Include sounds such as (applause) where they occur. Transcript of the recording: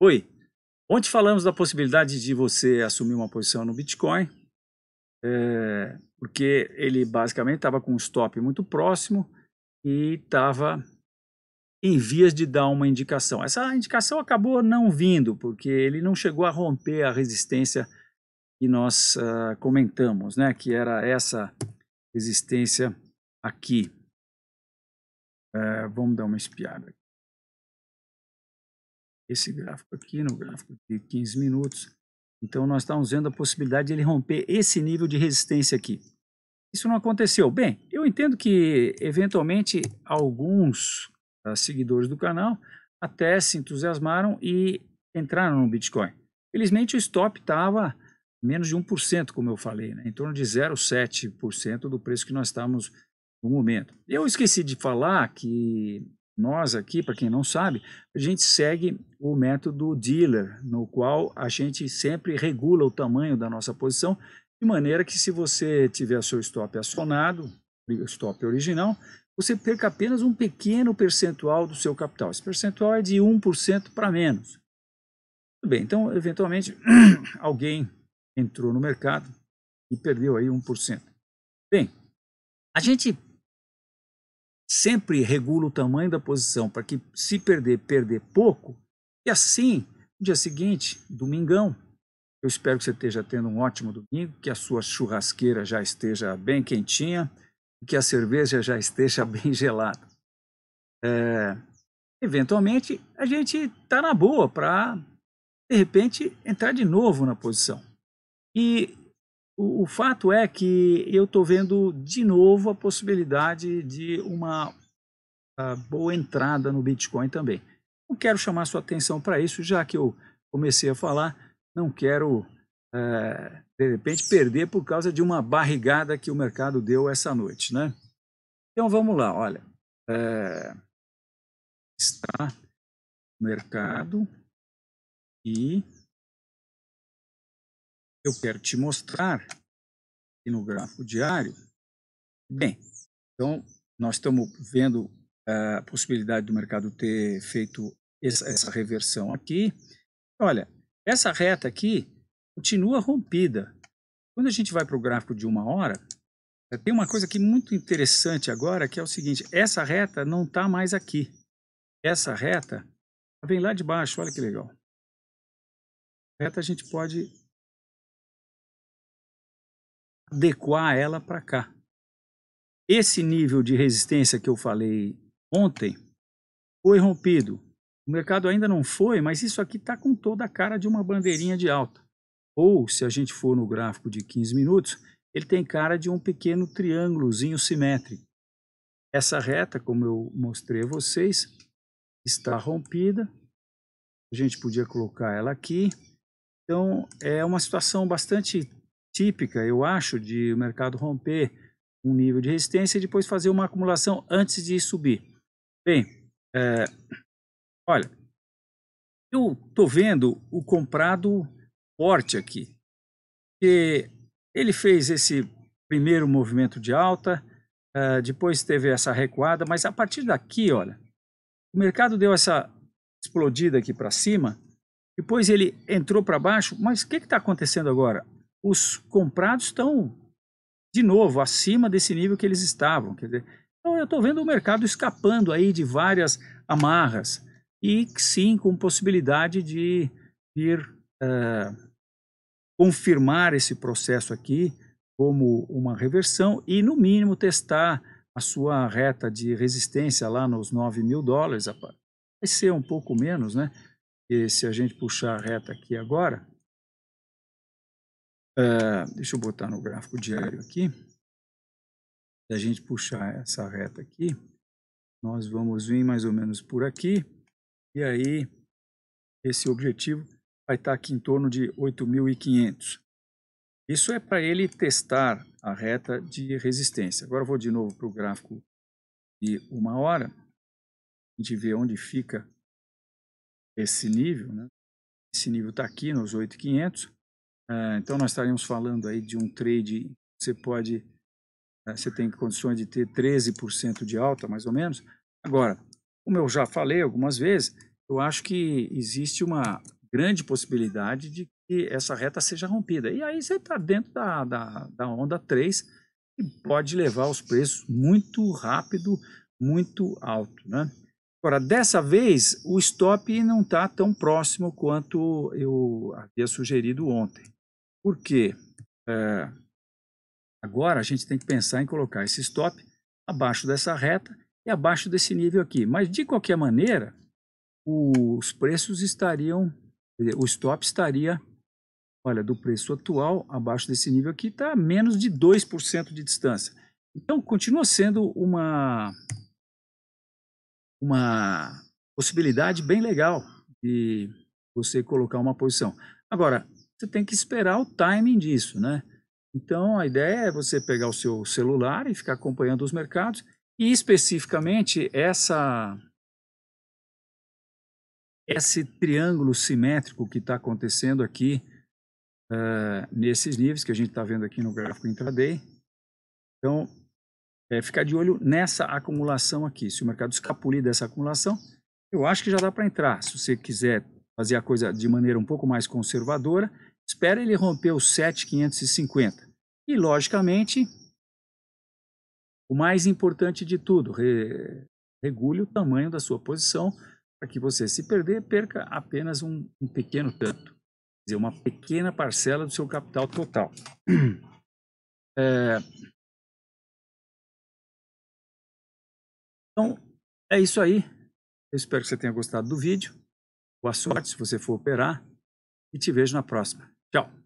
Oi, ontem falamos da possibilidade de você assumir uma posição no Bitcoin, é, porque ele basicamente estava com um stop muito próximo e estava em vias de dar uma indicação. Essa indicação acabou não vindo, porque ele não chegou a romper a resistência que nós uh, comentamos, né? que era essa resistência aqui. É, vamos dar uma espiada aqui esse gráfico aqui, no gráfico de 15 minutos. Então, nós estamos vendo a possibilidade de ele romper esse nível de resistência aqui. Isso não aconteceu. Bem, eu entendo que, eventualmente, alguns ah, seguidores do canal até se entusiasmaram e entraram no Bitcoin. Felizmente, o stop estava menos de 1%, como eu falei, né? em torno de 0,7% do preço que nós estamos no momento. Eu esqueci de falar que nós aqui, para quem não sabe, a gente segue o método dealer, no qual a gente sempre regula o tamanho da nossa posição, de maneira que se você tiver seu stop acionado, stop original, você perca apenas um pequeno percentual do seu capital. Esse percentual é de 1% para menos. Tudo bem, então, eventualmente, (clears throat) alguém entrou no mercado e perdeu aí 1%. Bem, a gente sempre regula o tamanho da posição para que se perder, perder pouco. E assim, no dia seguinte, domingão, eu espero que você esteja tendo um ótimo domingo, que a sua churrasqueira já esteja bem quentinha e que a cerveja já esteja (laughs) bem gelada. É, eventualmente, a gente está na boa para, de repente, entrar de novo na posição. E o, o fato é que eu estou vendo de novo a possibilidade de uma ah, boa entrada no Bitcoin também. Não quero chamar sua atenção para isso, já que eu comecei a falar, não quero eh, de repente perder por causa de uma barrigada que o mercado deu essa noite, né? Então vamos lá, olha. É, está mercado e eu quero te mostrar aqui no gráfico diário. Bem, então nós estamos vendo ah, a possibilidade do mercado ter feito essa reversão aqui. Olha, essa reta aqui continua rompida. Quando a gente vai para o gráfico de uma hora, tem uma coisa aqui muito interessante agora, que é o seguinte, essa reta não está mais aqui. Essa reta vem lá de baixo, olha que legal. Reta a gente pode adequar ela para cá. Esse nível de resistência que eu falei ontem foi rompido. O mercado ainda não foi, mas isso aqui está com toda a cara de uma bandeirinha de alta. Ou, se a gente for no gráfico de 15 minutos, ele tem cara de um pequeno triângulozinho simétrico. Essa reta, como eu mostrei a vocês, está rompida. A gente podia colocar ela aqui. Então, é uma situação bastante típica, eu acho, de o mercado romper um nível de resistência e depois fazer uma acumulação antes de subir. Bem, é, olha, eu estou vendo o comprado forte aqui, que ele fez esse primeiro movimento de alta, é, depois teve essa recuada, mas a partir daqui, olha, o mercado deu essa explodida aqui para cima, depois ele entrou para baixo, mas o que está acontecendo agora? os comprados estão, de novo, acima desse nível que eles estavam. Quer dizer, então eu estou vendo o mercado escapando aí de várias amarras e sim com possibilidade de vir uh, confirmar esse processo aqui como uma reversão e no mínimo testar a sua reta de resistência lá nos 9 mil dólares. Vai ser um pouco menos, né? E se a gente puxar a reta aqui agora, Uh, deixa eu botar no gráfico diário aqui. Se a gente puxar essa reta aqui, nós vamos vir mais ou menos por aqui. E aí, esse objetivo vai estar aqui em torno de 8.500. Isso é para ele testar a reta de resistência. Agora vou de novo para o gráfico de uma hora. A gente vê onde fica esse nível. Né? Esse nível está aqui nos 8.500. É, então, nós estaríamos falando aí de um trade, você pode, eh, você tem condições de ter 13% de alta, mais ou menos. Agora, como eu já falei algumas vezes, eu acho que existe uma grande possibilidade de que essa reta seja rompida. E aí você está dentro da, da, da onda 3 e pode levar os preços muito rápido, muito alto, né? Agora, dessa vez, o stop não está tão próximo quanto eu havia sugerido ontem porque eh, é, agora a gente tem que pensar em colocar esse stop abaixo dessa reta e abaixo desse nível aqui. Mas, de qualquer maneira, os preços estariam, o stop estaria, olha, do preço atual, abaixo desse nível aqui, está a menos de 2% de distância. Então, continua sendo uma, uma possibilidade bem legal de você colocar uma posição. Agora, você tem que esperar o timing disso, né? Então, a ideia é você pegar o seu celular e ficar acompanhando os mercados. E especificamente essa esse triângulo simétrico que está acontecendo aqui uh, nesses níveis que a gente está vendo aqui no gráfico intraday. Então, é ficar de olho nessa acumulação aqui. Se o mercado escapulir dessa acumulação, eu acho que já dá para entrar. Se você quiser fazer a coisa de maneira um pouco mais conservadora, Espera ele romper os 7,550. E, logicamente, o mais importante de tudo, re, regule o tamanho da sua posição para que você, se perder, perca apenas um, um pequeno tanto. Quer dizer, uma pequena parcela do seu capital total. (clears throat) É, então, é isso aí. Eu espero que você tenha gostado do vídeo. Boa sorte se você for operar e te vejo na próxima. Tchau.